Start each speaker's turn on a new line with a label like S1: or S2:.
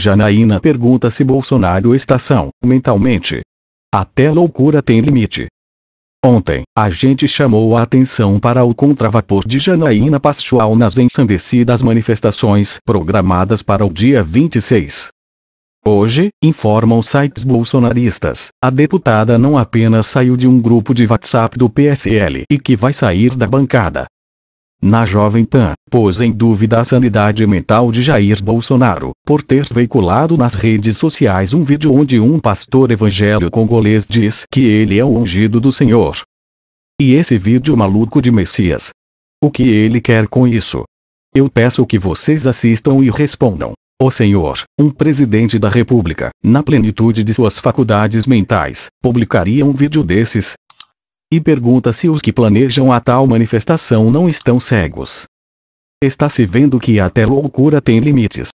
S1: Janaína pergunta se Bolsonaro são mentalmente. Até loucura tem limite. Ontem, a gente chamou a atenção para o contravapor de Janaína Pascoal nas ensandecidas manifestações programadas para o dia 26. Hoje, informam sites bolsonaristas, a deputada não apenas saiu de um grupo de WhatsApp do PSL e que vai sair da bancada, na Jovem Pan, pôs em dúvida a sanidade mental de Jair Bolsonaro, por ter veiculado nas redes sociais um vídeo onde um pastor evangélico congolês diz que ele é o ungido do Senhor. E esse vídeo maluco de Messias? O que ele quer com isso? Eu peço que vocês assistam e respondam. O senhor, um presidente da república, na plenitude de suas faculdades mentais, publicaria um vídeo desses, e pergunta se os que planejam a tal manifestação não estão cegos. Está se vendo que até loucura tem limites.